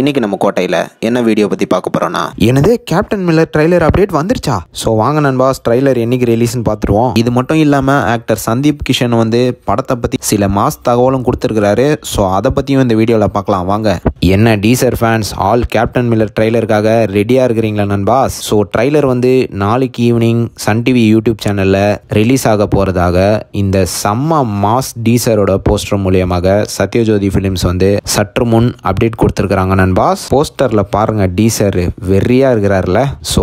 இன்றைக்கி நம்ம கோட்டையில் என்ன வீடியோ பற்றி பார்க்க போகிறோன்னா எனது கேப்டன் மில்லர் ட்ரைலர் அப்டேட் வந்துருச்சா ஸோ வாங்க நண்பாஸ் ட்ரைலர் என்னைக்கு ரிலீஸ்னு பார்த்துருவோம் இது மட்டும் இல்லாமல் ஆக்டர் சந்தீப் கிஷன் வந்து படத்தை பற்றி சில மாஸ் தகவலும் கொடுத்துருக்கிறாரு ஸோ அதை பற்றியும் இந்த வீடியோவில் பார்க்கலாம் வாங்க என்ன teaser fans all Captain Miller ட்ரைலருக்காக ரெடியாக இருக்கிறீங்களா நண்பாஸ் ஸோ ட்ரைலர் வந்து நாளைக்கு ஈவினிங் சன் டிவி யூடியூப் சேனலில் ரிலீஸ் ஆக போகிறதாக இந்த செம்ம மாஸ் டீசரோட போஸ்டர் மூலியமாக சத்யஜோதி ஃபிலிம்ஸ் வந்து சற்று முன் அப்டேட் கொடுத்துருக்குறாங்க கொடுத்துருக்காங்க பாஸ் போஸ்டரில் பாருங்கள் டீசர் வெறியாக இருக்கிறார்ல ஸோ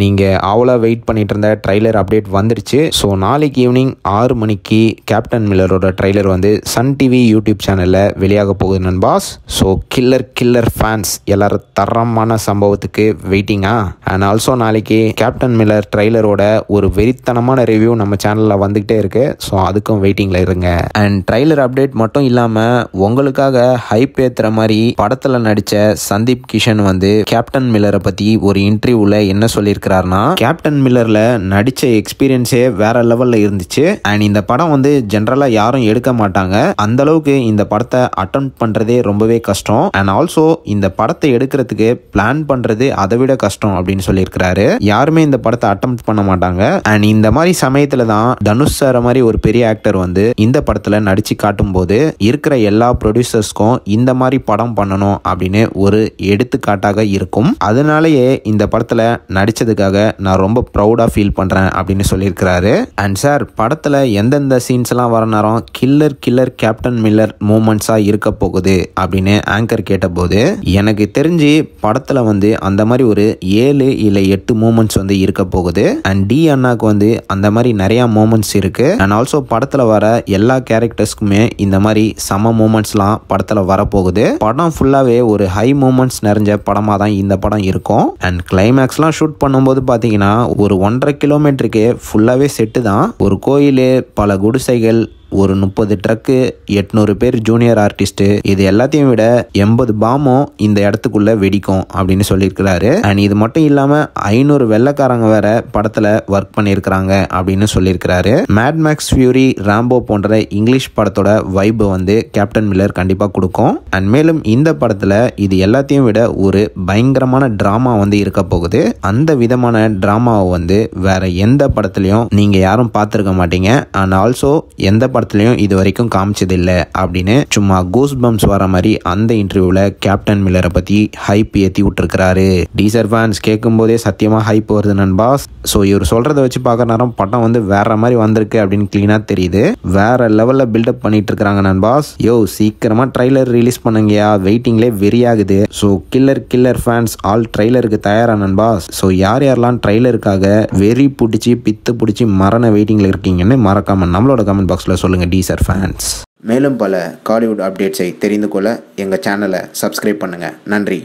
நீங்கள் அவ்வளோ வெயிட் பண்ணிட்டு இருந்த ட்ரைலர் அப்டேட் வந்துருச்சு ஸோ நாளைக்கு ஈவினிங் ஆறு மணிக்கு கேப்டன் மில்லரோட ட்ரைலர் வந்து சன் டிவி யூடியூப் சேனலில் வெளியாக போகுது boss so killer killer fans எல்லாரும் தரமான சம்பவத்துக்கு வெயிட்டிங்கா அண்ட் ஆல்சோ நாளைக்கு கேப்டன் மில்லர் ட்ரைலரோட ஒரு வெறித்தனமான ரிவ்யூ நம்ம சேனலில் வந்துகிட்டே இருக்கு ஸோ அதுக்கும் வெயிட்டிங்கில் இருங்க அண்ட் ட்ரைலர் அப்டேட் மட்டும் இல்லாமல் உங்களுக்காக ஹைப் ஏற்றுற மாதிரி படத்தில் நடி நடித்த சந்தீப் கிஷன் வந்து கேப்டன் மில்லரை பற்றி ஒரு இன்டர்வியூவில் என்ன சொல்லியிருக்கிறாருன்னா கேப்டன் மில்லரில் நடித்த எக்ஸ்பீரியன்ஸே வேற லெவலில் இருந்துச்சு அண்ட் இந்த படம் வந்து ஜென்ரலாக யாரும் எடுக்க மாட்டாங்க அந்த அளவுக்கு இந்த படத்தை அட்டம் பண்ணுறதே ரொம்பவே கஷ்டம் அண்ட் ஆல்சோ இந்த படத்தை எடுக்கிறதுக்கு பிளான் பண்ணுறது அதை விட கஷ்டம் அப்படின்னு சொல்லியிருக்கிறாரு யாருமே இந்த படத்தை அட்டம் பண்ண மாட்டாங்க அண்ட் இந்த மாதிரி சமயத்தில் தான் தனுஷ் சார மாதிரி ஒரு பெரிய ஆக்டர் வந்து இந்த படத்தில் நடித்து காட்டும் போது இருக்கிற எல்லா ப்ரொடியூசர்ஸ்க்கும் இந்த மாதிரி படம் பண்ணணும் அப்படின்னு அப்படின்னு ஒரு எடுத்துக்காட்டாக இருக்கும் அதனாலேயே இந்த படத்தில் நடித்ததுக்காக நான் ரொம்ப ப்ரௌடாக ஃபீல் பண்ணுறேன் அப்படின்னு சொல்லியிருக்கிறாரு அண்ட் சார் படத்தில் எந்தெந்த சீன்ஸ்லாம் வர நேரம் கில்லர் கில்லர் கேப்டன் மில்லர் மூமெண்ட்ஸாக இருக்க போகுது அப்படின்னு ஆங்கர் கேட்டபோது எனக்கு தெரிஞ்சு படத்தில் வந்து அந்த மாதிரி ஒரு ஏழு இல்லை எட்டு மூமெண்ட்ஸ் வந்து இருக்க போகுது அண்ட் டி அண்ணாக்கு வந்து அந்த மாதிரி நிறையா மூமெண்ட்ஸ் இருக்குது அண்ட் ஆல்சோ படத்தில் வர எல்லா கேரக்டர்ஸ்க்குமே இந்த மாதிரி சம மூமெண்ட்ஸ்லாம் படத்தில் வரப்போகுது படம் ஃபுல்லாகவே ஒரு ஒரு ஹை மூமெண்ட்ஸ் நிறைஞ்ச படமாக தான் இந்த படம் இருக்கும் அண்ட் கிளைமேக்ஸ்லாம் ஷூட் பண்ணும்போது பார்த்தீங்கன்னா ஒரு ஒன்றரை கிலோமீட்டருக்கு ஃபுல்லாகவே செட்டு தான் ஒரு கோயில் பல குடிசைகள் ஒரு முப்பது ட்ரக்கு எட்நூறு பேர் ஜூனியர் ஆர்டிஸ்ட்டு இது எல்லாத்தையும் விட எண்பது பாமும் இந்த இடத்துக்குள்ள வெடிக்கும் அப்படின்னு சொல்லியிருக்கிறாரு அண்ட் இது மட்டும் இல்லாமல் ஐநூறு வெள்ளக்காரங்க வேற படத்தில் ஒர்க் பண்ணியிருக்கிறாங்க அப்படின்னு சொல்லியிருக்கிறாரு மேட்மேக்ஸ் ஃபியூரி ராம்போ போன்ற இங்கிலீஷ் படத்தோட வைப்பு வந்து கேப்டன் மில்லர் கண்டிப்பாக கொடுக்கும் அண்ட் மேலும் இந்த படத்தில் இது எல்லாத்தையும் விட ஒரு பயங்கரமான ட்ராமா வந்து இருக்க போகுது அந்த விதமான ட்ராமாவை வந்து வேற எந்த படத்துலையும் நீங்கள் யாரும் பார்த்துருக்க மாட்டீங்க அண்ட் ஆல்சோ எந்த படம் படத்துலையும் இது வரைக்கும் காமிச்சதில்லை அப்படின்னு சும்மா கோஸ் பம்ஸ் வர மாதிரி அந்த இன்டர்வியூவில் கேப்டன் மில்லரை பற்றி ஹைப் ஏற்றி விட்டுருக்கிறாரு டீசர் ஃபேன்ஸ் கேட்கும்போதே சத்தியமாக ஹைப் வருது நண்பா ஸோ இவர் சொல்கிறத வச்சு பார்க்குற நேரம் படம் வந்து வேற மாதிரி வந்திருக்கு அப்படின்னு க்ளீனாக தெரியுது வேற லெவலில் பில்டப் பண்ணிட்டு இருக்கிறாங்க நண்பாஸ் யோ சீக்கிரமாக ட்ரைலர் ரிலீஸ் பண்ணுங்கயா வெயிட்டிங்லே வெறியாகுது so killer killer fans all ட்ரைலருக்கு தயாரா நண்பாஸ் ஸோ யார் யாரெல்லாம் ட்ரைலருக்காக வெறி பிடிச்சி பித்து பிடிச்சி மரண வெயிட்டிங்கில் இருக்கீங்கன்னு மறக்காம நம்மளோட கமெண்ட் பாக்ஸில் சொல்லுங்கள் சொல்லுங்கள் டி சார் ஃபேன்ஸ் மேலும் பல காலிவுட் அப்டேட்ஸை தெரிந்து கொள்ள எங்கள் சேனலை சப்ஸ்கிரைப் பண்ணுங்கள் நன்றி